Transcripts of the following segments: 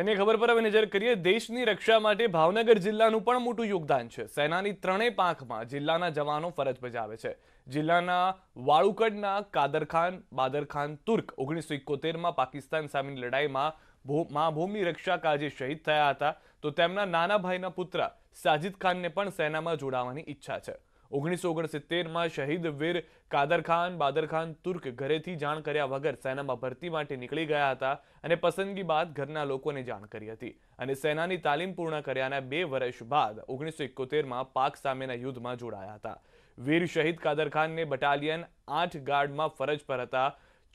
એની ખબર પર હવે નજર કરીએ દેશની રક્ષા માટે ભાવનગર જિલ્લાનું પણ મોટું યોગદાન છે સેનાની ત્રણેય પાંખમાં જિલ્લાના જવાનો ફરજ બજાવે છે જિલ્લાના વાળુકડના કાદરખાન બાદરખાન તુર્ક ઓગણીસો એકોતેરમાં પાકિસ્તાન સામેની લડાઈમાં માભૂમિ રક્ષા કાજે શહીદ થયા હતા તો તેમના નાના ભાઈના પુત્ર સાજિદ ખાનને પણ સેનામાં જોડાવાની ઈચ્છા છે ઓગણીસો ઓગણસિત્તેરમાં શહીદ વીર કાદરખાન બાદરખાન તુર્ક ઘરેથી જાણ કર્યા વગર સેનામાં ભરતી માટે નીકળી ગયા હતા અને પસંદગી બાદ ઘરના લોકોને જાણ કરી હતી અને સેનાની તાલીમ પૂર્ણ કર્યાના બે વર્ષ બાદ ઓગણીસો એકોતેરમાં પાક સામેના યુદ્ધમાં જોડાયા હતા વીર શહીદ કાદરખાનને બટાલિયન આઠ ગાર્ડમાં ફરજ પર હતા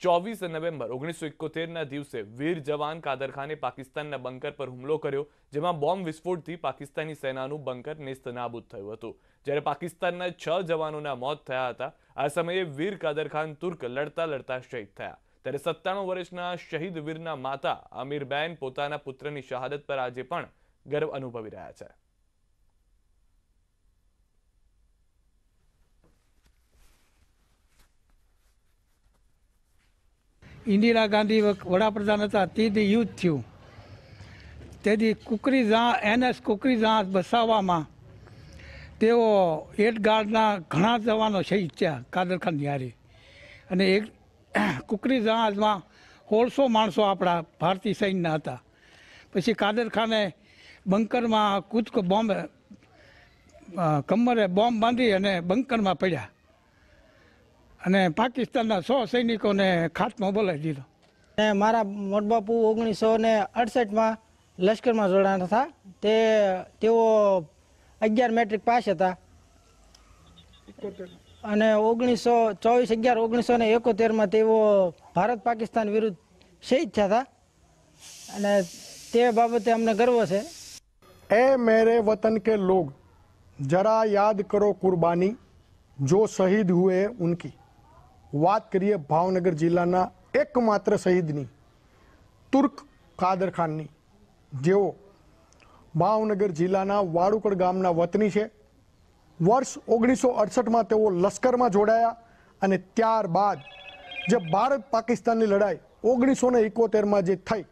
ચોવીસ નવેમ્બર ઓગણીસો એકોતેરના દિવસે વીર જવાન કાદરખાને પાકિસ્તાનના બંકર પર હુમલો કર્યો જેમાં બોમ્બ વિસ્ફોટથી પાકિસ્તાની સેનાનું બંકર નેસ્તનાબૂદ થયું હતું જ્યારે પાકિસ્તાનના છ જવાનોના મોત થયા હતા આ સમયે વીર કાદરખાન તુર્ક લડતા લડતા શહીદ થયા ત્યારે સત્તાણું વર્ષના શહીદ વીરના માતા અમીરબેન પોતાના પુત્રની શહાદત પર આજે પણ ગર્વ અનુભવી રહ્યા છે ઇન્દિરા ગાંધી વડાપ્રધાન હતા તેથી યુદ્ધ થયું તેથી કુકરી જા એનએસ કુકરી જહાજ બસાવવામાં તેઓ એટગાર્ડના ઘણા જવાનો શહીદ થયા કાદરખાન ન્યારી અને એક કુકરી જહાજમાં સોળસો માણસો આપણા ભારતીય સૈન્યના હતા પછી કાદરખાને બંકરમાં કૂદકો બોમ્બ કમરે બોમ્બ બાંધી અને બંકરમાં પડ્યા અને પાકિસ્તાનના સો સૈનિકોને ખાતમો બોલાવી દીધો અને મારા મોટબાપુ ઓગણીસો ને અડસઠમાં લશ્કરમાં જોડાણ હતા તે તેઓ અગિયાર મેટ્રિક પાસ હતા અને ઓગણીસો ચોવીસ અગિયાર ઓગણીસો ને એકોતેરમાં તેઓ ભારત પાકિસ્તાન વિરુદ્ધ શહીદ થયા હતા અને તે બાબતે અમને ગર્વ છે એ મેરે વતન કે લોગ જરા યાદ કરો કુરબાની जो शहीद हुए ઉનકી વાત કરીએ ભાવનગર જિલ્લાના એકમાત્ર શહીદની તુર્ક કાદર ખાનની જેઓ ભાવનગર જિલ્લાના વાડુકડ ગામના વતની છે વર્ષ ઓગણીસો અડસઠમાં તેઓ લશ્કરમાં જોડાયા અને ત્યારબાદ જે ભારત પાકિસ્તાનની લડાઈ ઓગણીસો ને એકોતેરમાં જે થઈ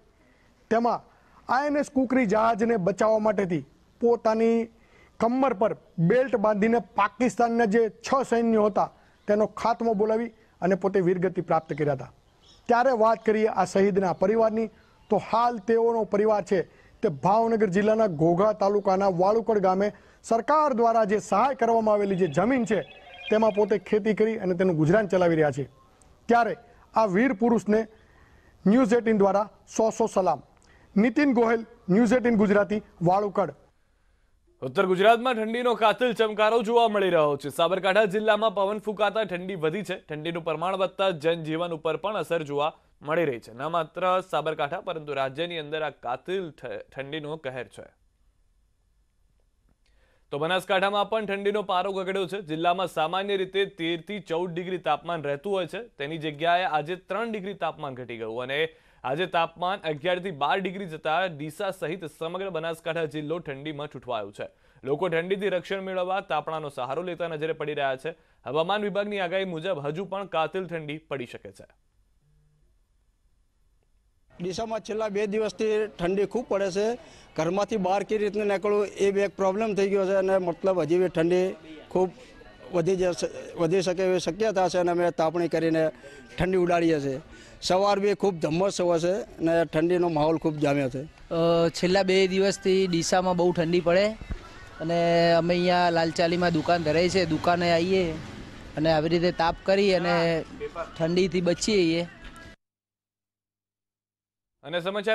તેમાં આઈએનએસ કુકરી જહાજને બચાવવા માટેથી પોતાની કમર પર બેલ્ટ બાંધીને પાકિસ્તાનના જે છ સૈન્યો હતા તેનો ખાત્મો બોલાવી અને પોતે વીરગતિ પ્રાપ્ત કર્યા હતા ત્યારે વાત કરીએ આ શહીદના પરિવારની તો હાલ તેઓનો પરિવાર છે તે ભાવનગર જિલ્લાના ઘોઘા તાલુકાના વાળુકડ ગામે સરકાર દ્વારા જે સહાય કરવામાં આવેલી જે જમીન છે તેમાં પોતે ખેતી કરી અને તેનું ગુજરાન ચલાવી રહ્યા છે ત્યારે આ વીર પુરુષને ન્યૂઝ એટીન દ્વારા સો સો સલામ નીતિન ગોહેલ ન્યૂઝ એટીન ગુજરાતી વાળુકડ ઉત્તર ગુજરાતમાં ઠંડીનો કાતિલ ચમકારો જોવા મળી રહ્યો છે સાબરકાંઠા જિલ્લામાં પવન ફૂંકાતા ઠંડી વધી છે ઠંડીનું પ્રમાણ વધતા જનજીવન ઉપર પણ અસર જોવા મળી રહી છે ન માત્ર સાબરકાંઠા પરંતુ રાજ્યની અંદર આ કાતિલ ઠંડીનો કહેર છે તો બનાસકાંઠામાં પણ ઠંડીનો પારો ગગડ્યો છે જિલ્લામાં સામાન્ય રીતે તેરથી ચૌદ ડિગ્રી તાપમાન રહેતું હોય છે તેની જગ્યાએ આજે ત્રણ ડિગ્રી તાપમાન ઘટી ગયું અને આજે તાપમાન અગિયારથી બાર ડિગ્રી જતા ડીસા સહિત સમગ્ર બનાસકાંઠા જિલ્લો ઠંડીમાં છૂટવાયો છે લોકો ઠંડીથી રક્ષણ મેળવવા તાપણાનો સહારો લેતા નજરે પડી રહ્યા છે હવામાન વિભાગની આગાહી મુજબ હજુ પણ કાતિલ ઠંડી પડી શકે છે ડીસામાં છેલ્લા બે દિવસથી ઠંડી ખૂબ પડે છે ઘરમાંથી બહાર કઈ રીતને નીકળવું એ બે પ્રોબ્લેમ થઈ ગયો છે અને મતલબ હજી બી ઠંડી ખૂબ વધી જશે વધી શકે એવી શક્યતા છે અને અમે તાપણી કરીને ઠંડી ઉડાડીએ છીએ સવાર બી ખૂબ ધમ્મસ હોવા છે અને ઠંડીનો માહોલ ખૂબ જામ્યો છે છેલ્લા બે દિવસથી ડીસામાં બહુ ઠંડી પડે અને અમે અહીંયા લાલચાલીમાં દુકાન ધરાઈ છે દુકાને આવીએ અને આવી રીતે તાપ કરી અને ઠંડીથી બચી જઈએ અને સમાચાર